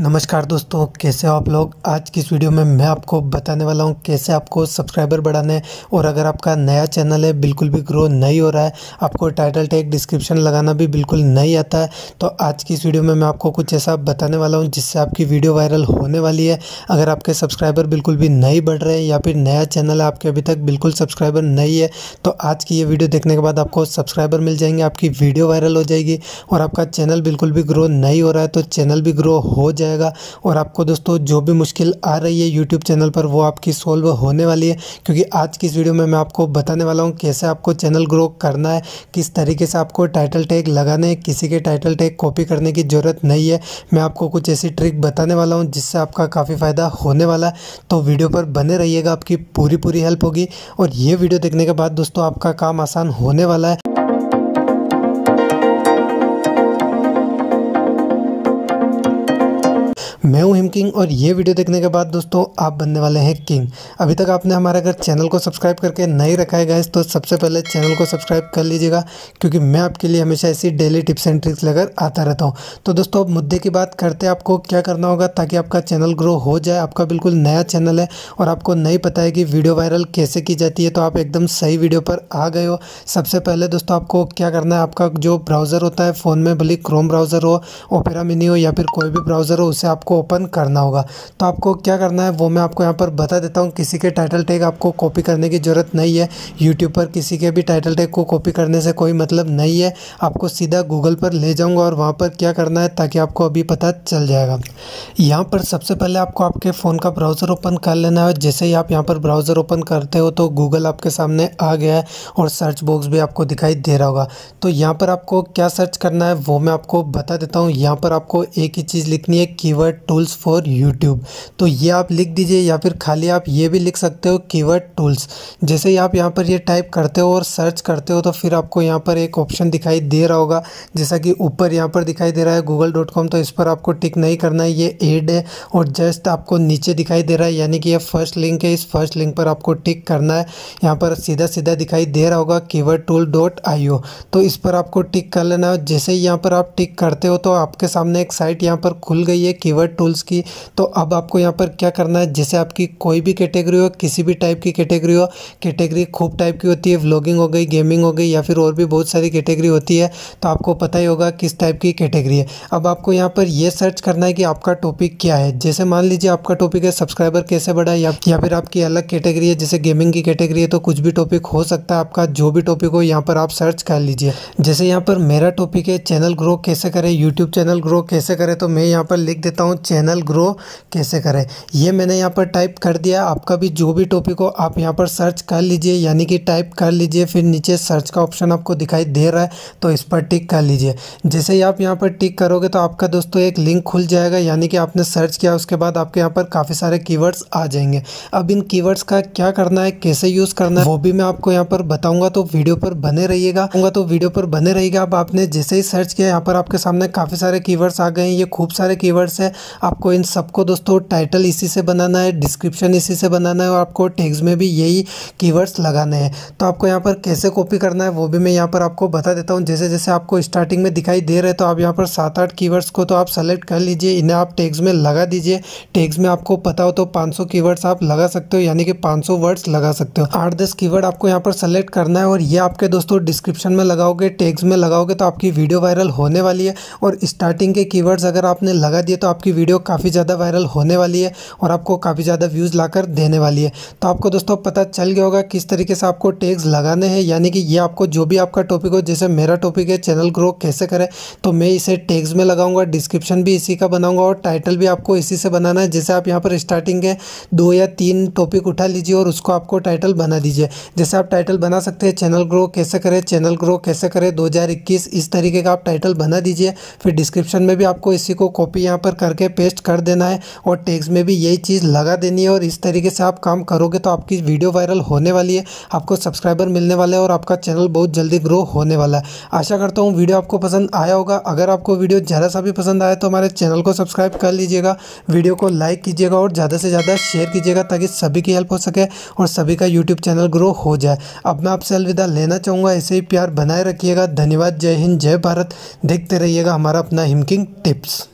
नमस्कार दोस्तों कैसे हो आप लोग आज की इस वीडियो में मैं आपको बताने वाला हूं कैसे आपको सब्सक्राइबर बढ़ाने और अगर आपका नया चैनल है बिल्कुल भी ग्रो नहीं हो रहा है आपको टाइटल टैग डिस्क्रिप्शन लगाना भी बिल्कुल नहीं आता है तो आज की इस वीडियो में मैं आपको कुछ ऐसा बताने वाला हूँ जिससे आपकी वीडियो वायरल होने वाली है अगर आपके सब्सक्राइबर बिल्कुल भी नहीं बढ़ रहे या फिर नया चैनल है आपके अभी तक बिल्कुल सब्सक्राइबर नहीं है तो आज की ये वीडियो देखने के बाद आपको सब्सक्राइबर मिल जाएंगे आपकी वीडियो वायरल हो जाएगी और आपका चैनल बिल्कुल भी ग्रो नहीं हो रहा है तो चैनल भी ग्रो हो जाए जाएगा और आपको दोस्तों जो भी मुश्किल आ रही है यूट्यूब चैनल पर वो आपकी सोल्व होने वाली है क्योंकि आज की इस वीडियो में मैं आपको बताने वाला हूँ कैसे आपको चैनल ग्रो करना है किस तरीके से आपको टाइटल टैग लगाने किसी के टाइटल टैग कॉपी करने की ज़रूरत नहीं है मैं आपको कुछ ऐसी ट्रिक बताने वाला हूँ जिससे आपका काफ़ी फ़ायदा होने वाला है तो वीडियो पर बने रहिएगा आपकी पूरी पूरी हेल्प होगी और ये वीडियो देखने के बाद दोस्तों आपका काम आसान होने वाला है मैं हूं हिमकिंग और ये वीडियो देखने के बाद दोस्तों आप बनने वाले हैं किंग अभी तक आपने हमारे अगर चैनल को सब्सक्राइब करके नहीं रखा है गाइस तो सबसे पहले चैनल को सब्सक्राइब कर लीजिएगा क्योंकि मैं आपके लिए हमेशा ऐसी डेली टिप्स एंड ट्रिक्स लेकर आता रहता हूँ तो दोस्तों अब मुद्दे की बात करते हैं आपको क्या करना होगा ताकि आपका चैनल ग्रो हो जाए आपका बिल्कुल नया चैनल है और आपको नहीं पता है कि वीडियो वायरल कैसे की जाती है तो आप एकदम सही वीडियो पर आ गए हो सबसे पहले दोस्तों आपको क्या करना है आपका जो ब्राउज़र होता है फ़ोन में भले क्रोम ब्राउज़र हो ओपेरा मिनी हो या फिर कोई भी ब्राउज़र हो उसे आपको ओपन करना होगा तो आपको क्या करना है वो मैं आपको यहाँ पर बता देता हूँ किसी के टाइटल टैग आपको कॉपी करने की ज़रूरत नहीं है यूट्यूब पर किसी के भी टाइटल टैग को कॉपी करने से कोई मतलब नहीं है आपको सीधा गूगल पर ले जाऊँगा और वहाँ पर क्या करना है ताकि आपको अभी पता चल जाएगा यहाँ पर सबसे पहले आपको आपके फ़ोन का ब्राउज़र ओपन कर लेना है जैसे ही आप यहाँ पर ब्राउज़र ओपन करते हो तो गूगल आपके सामने आ गया है और सर्च बॉक्स भी आपको दिखाई दे रहा होगा तो यहाँ पर आपको क्या सर्च करना है वो मैं आपको बता देता हूँ यहाँ पर आपको एक ही चीज़ लिखनी है कीवर्ड टूल्स फॉर यूट्यूब तो ये आप लिख दीजिए या फिर खाली आप ये भी लिख सकते हो कीवर्ड टूल्स जैसे ही आप यहाँ पर ये टाइप करते हो और सर्च करते हो तो फिर आपको यहाँ पर एक ऑप्शन दिखाई दे रहा होगा जैसा कि ऊपर यहाँ पर दिखाई दे रहा है गूगल डॉट कॉम तो इस पर आपको टिक नहीं करना है ये एड है और जस्ट आपको नीचे दिखाई दे रहा है यानी कि यह फर्स्ट लिंक है इस फर्स्ट लिंक पर आपको टिक करना है यहाँ पर सीधा सीधा दिखाई दे रहा होगा कीवर्ड टूल डॉट आई तो इस पर आपको टिक कर लेना है जैसे ही यहाँ पर आप टिक करते हो तो आपके सामने एक साइट यहाँ पर खुल गई है कीवर्ड टूल्स की तो अब आपको यहाँ पर क्या करना है जैसे आपकी कोई भी कैटेगरी हो किसी भी टाइप की कैटेगरी हो कैटेगरी खूब टाइप की होती है व्लॉगिंग हो गई गेमिंग हो गई या फिर और भी बहुत सारी कैटेगरी होती है तो आपको पता ही होगा किस टाइप की कैटेगरी है अब आपको यहाँ पर यह सर्च करना है कि आपका टॉपिक क्या है जैसे मान लीजिए आपका टॉपिक है सब्सक्राइबर कैसे बढ़ा या, या फिर आपकी अलग कैटेगरी है जैसे गेमिंग की कैटेगरी है तो कुछ भी टॉपिक हो सकता है आपका जो भी टॉपिक हो यहाँ पर आप सर्च कर लीजिए जैसे यहाँ पर मेरा टॉपिक है चैनल ग्रो कैसे करें यूट्यूब चैनल ग्रो कैसे करें तो मैं यहाँ पर लिख देता हूँ चैनल ग्रो कैसे करें ये मैंने यहाँ पर टाइप कर दिया आपका भी जो भी टॉपिक हो आप यहाँ पर सर्च कर लीजिए यानी कि टाइप कर लीजिए फिर नीचे सर्च का ऑप्शन आपको दिखाई दे रहा है तो इस पर टिक कर लीजिए जैसे ही आप यहाँ पर टिक करोगे तो आपका दोस्तों एक लिंक खुल जाएगा यानी कि आपने सर्च किया उसके बाद आपके यहाँ पर काफ़ी सारे कीवर्ड्स आ जाएंगे अब इन कीवर्ड्स का क्या करना है कैसे यूज़ करना है वो भी मैं आपको यहाँ पर बताऊँगा तो वीडियो पर बने रहिएगा तो वीडियो पर बने रहिएगा अब आपने जैसे ही सर्च किया यहाँ पर आपके सामने काफ़ी सारे कीवर्ड्स आ गए हैं ये खूब सारे कीवर्ड्स हैं आपको इन सबको दोस्तों टाइटल इसी से बनाना है डिस्क्रिप्शन इसी से बनाना है और आपको टेक्स में भी यही कीवर्ड्स लगाने हैं तो आपको यहाँ पर कैसे कॉपी करना है वो भी मैं यहाँ पर आपको बता देता हूँ जैसे जैसे आपको स्टार्टिंग में दिखाई दे रहे तो आप यहाँ पर सात आठ की को तो आप सेलेक्ट कर लीजिए इन्हें आप टेक्स में लगा दीजिए टेक्स में आपको पता हो तो पाँच कीवर्ड्स आप लगा सकते हो यानी कि पाँच वर्ड्स लगा सकते हो आठ दस कीवर्ड आपको यहाँ पर सेलेक्ट करना है और ये आपके दोस्तों डिस्क्रिप्शन में लगाओगे टेक्स में लगाओगे तो आपकी वीडियो वायरल होने वाली है और स्टार्टिंग के कीवर्ड्स अगर आपने लगा दिए तो आपकी वीडियो वीडियो काफ़ी ज़्यादा वायरल होने वाली है और आपको काफ़ी ज़्यादा व्यूज़ लाकर देने वाली है तो आपको दोस्तों पता चल गया होगा किस तरीके से आपको टैग्स लगाने हैं यानी कि ये आपको जो भी आपका टॉपिक हो जैसे मेरा टॉपिक है चैनल ग्रो कैसे करें तो मैं इसे टैग्स में लगाऊंगा डिस्क्रिप्शन भी इसी का बनाऊंगा और टाइटल भी आपको इसी से बनाना है जैसे आप यहाँ पर स्टार्टिंग के दो या तीन टॉपिक उठा लीजिए और उसको आपको टाइटल बना दीजिए जैसे आप टाइटल बना सकते हैं चैनल ग्रो कैसे करें चैनल ग्रो कैसे करें दो इस तरीके का आप टाइटल बना दीजिए फिर डिस्क्रिप्शन में भी आपको इसी को कॉपी यहाँ पर करके पेस्ट कर देना है और टेक्स में भी यही चीज़ लगा देनी है और इस तरीके से आप काम करोगे तो आपकी वीडियो वायरल होने वाली है आपको सब्सक्राइबर मिलने वाले हैं और आपका चैनल बहुत जल्दी ग्रो होने वाला है आशा करता हूँ वीडियो आपको पसंद आया होगा अगर आपको वीडियो ज़रा सा भी पसंद आया तो हमारे चैनल को सब्सक्राइब कर लीजिएगा वीडियो को लाइक कीजिएगा और ज़्यादा से ज़्यादा शेयर कीजिएगा ताकि सभी की हेल्प हो सके और सभी का यूट्यूब चैनल ग्रो हो जाए अब मैं आपसे अलविदा लेना चाहूँगा ऐसे ही प्यार बनाए रखिएगा धन्यवाद जय हिंद जय भारत देखते रहिएगा हमारा अपना हिमकिंग टिप्स